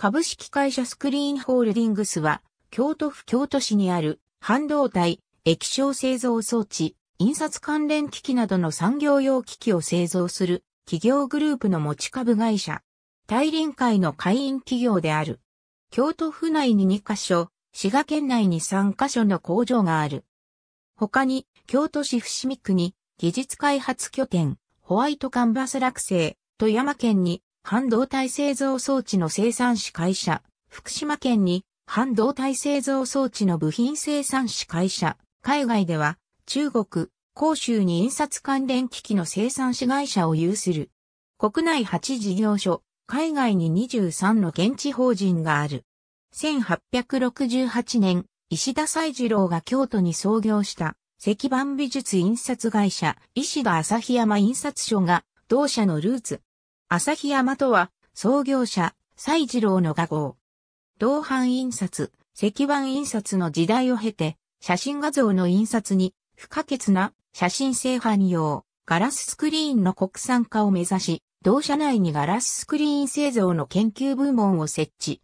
株式会社スクリーンホールディングスは、京都府京都市にある半導体、液晶製造装置、印刷関連機器などの産業用機器を製造する企業グループの持ち株会社。大臨会の会員企業である。京都府内に2カ所、滋賀県内に3カ所の工場がある。他に、京都市伏見区に技術開発拠点、ホワイトカンバス落成、富山県に半導体製造装置の生産子会社、福島県に半導体製造装置の部品生産子会社、海外では中国、広州に印刷関連機器の生産子会社を有する。国内8事業所、海外に23の現地法人がある。1868年、石田西次郎が京都に創業した石版美術印刷会社、石田日山印刷所が同社のルーツ、朝日山とは、創業者、西次郎の画号。同版印刷、石版印刷の時代を経て、写真画像の印刷に不可欠な写真製版用ガラススクリーンの国産化を目指し、同社内にガラススクリーン製造の研究部門を設置。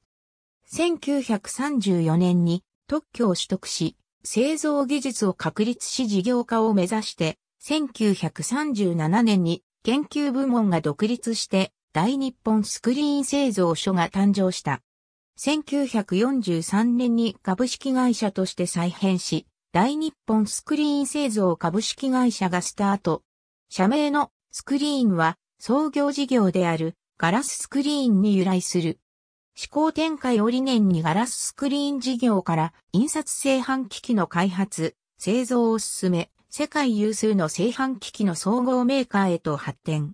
1934年に特許を取得し、製造技術を確立し事業化を目指して、1937年に研究部門が独立して大日本スクリーン製造所が誕生した。1943年に株式会社として再編し、大日本スクリーン製造株式会社がスタート。社名のスクリーンは創業事業であるガラススクリーンに由来する。思考展開を理念にガラススクリーン事業から印刷製版機器の開発、製造を進め、世界有数の製版機器の総合メーカーへと発展。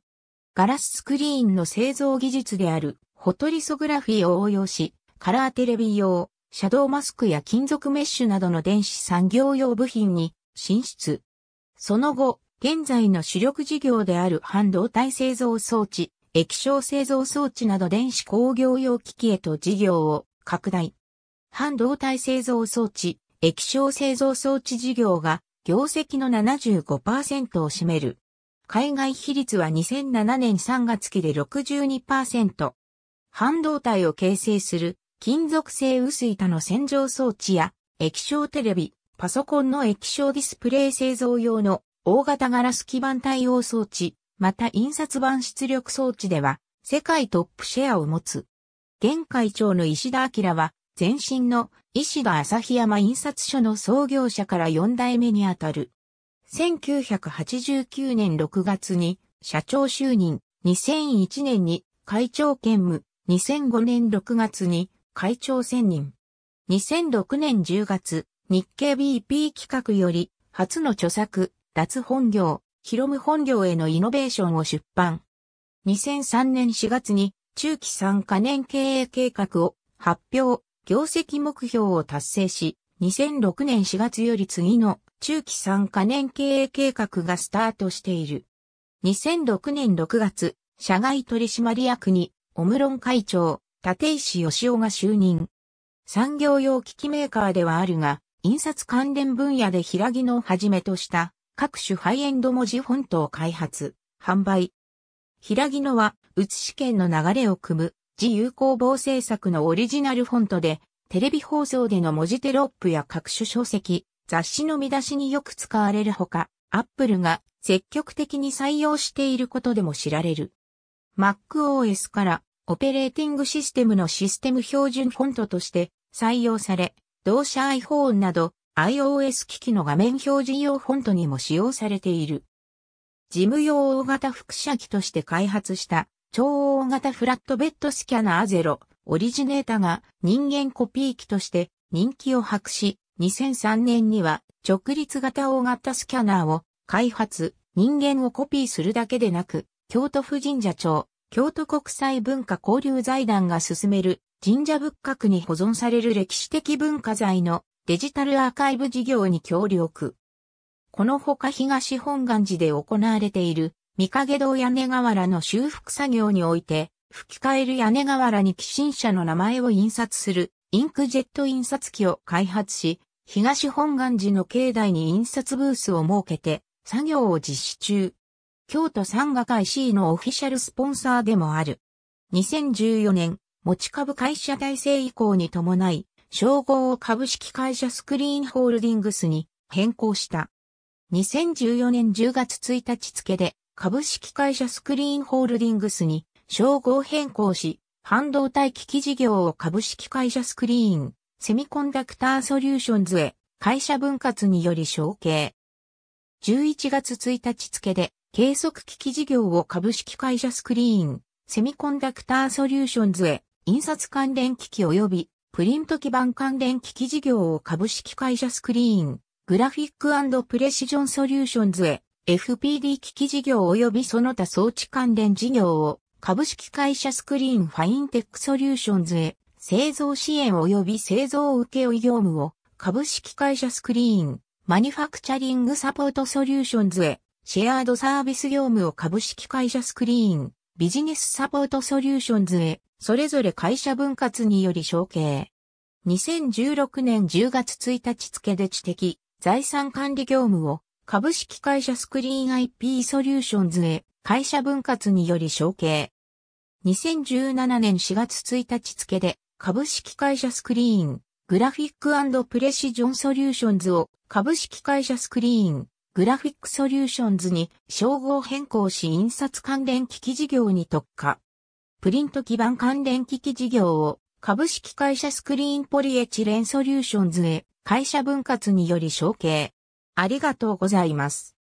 ガラススクリーンの製造技術であるフォトリソグラフィーを応用し、カラーテレビ用、シャドウマスクや金属メッシュなどの電子産業用部品に進出。その後、現在の主力事業である半導体製造装置、液晶製造装置など電子工業用機器へと事業を拡大。半導体製造装置、液晶製造装置事業が業績の75%を占める。海外比率は2007年3月期で62%。半導体を形成する金属製薄板の洗浄装置や液晶テレビ、パソコンの液晶ディスプレイ製造用の大型ガラス基板対応装置、また印刷版出力装置では世界トップシェアを持つ。現会長の石田明は前身の石田日山印刷所の創業者から4代目にあたる。1989年6月に社長就任、2001年に会長兼務、2005年6月に会長選任。2006年10月、日経 BP 企画より初の著作、脱本業、広ロ本業へのイノベーションを出版。2003年4月に中期参加年経営計画を発表、業績目標を達成し、2006年4月より次の中期3カ年経営計画がスタートしている。2006年6月、社外取締役に、オムロン会長、立石義雄が就任。産業用機器メーカーではあるが、印刷関連分野で平木のをはじめとした各種ハイエンド文字フォントを開発、販売。平木のは、写し券の流れを組む自由工房制作のオリジナルフォントで、テレビ放送での文字テロップや各種書籍、雑誌の見出しによく使われるほか、アップルが積極的に採用していることでも知られる。MacOS からオペレーティングシステムのシステム標準フォントとして採用され、同社 iPhone など iOS 機器の画面表示用フォントにも使用されている。事務用大型副写機として開発した超大型フラットベッドスキャナーゼロ、オリジネータが人間コピー機として人気を博し、2003年には直立型大型スキャナーを開発、人間をコピーするだけでなく、京都府神社庁、京都国際文化交流財団が進める神社仏閣に保存される歴史的文化財のデジタルアーカイブ事業に協力。このほか東本願寺で行われている三影堂屋根瓦の修復作業において、吹き替える屋根瓦に寄進者の名前を印刷するインクジェット印刷機を開発し、東本願寺の境内に印刷ブースを設けて作業を実施中。京都産画会 C のオフィシャルスポンサーでもある。2014年、持ち株会社体制移行に伴い、称号を株式会社スクリーンホールディングスに変更した。2014年10月1日付で株式会社スクリーンホールディングスに称号変更し、半導体機器事業を株式会社スクリーン、セミコンダクターソリューションズへ会社分割により承継。11月1日付で計測機器事業を株式会社スクリーン、セミコンダクターソリューションズへ印刷関連機器及びプリント基盤関連機器事業を株式会社スクリーン、グラフィックプレシジョンソリューションズへ FPD 機器事業及びその他装置関連事業を株式会社スクリーンファインテックソリューションズへ製造支援及び製造請負業務を株式会社スクリーンマニファクチャリングサポートソリューションズへシェアードサービス業務を株式会社スクリーンビジネスサポートソリューションズへそれぞれ会社分割により承継。2016年10月1日付で知的財産管理業務を株式会社スクリーン IP ソリューションズへ会社分割により承継。2017年4月1日付で株式会社スクリーングラフィックプレシジョンソリューションズを株式会社スクリーングラフィックソリューションズに称号変更し印刷関連機器事業に特化。プリント基盤関連機器事業を株式会社スクリーンポリエチレンソリューションズへ会社分割により承継。ありがとうございます。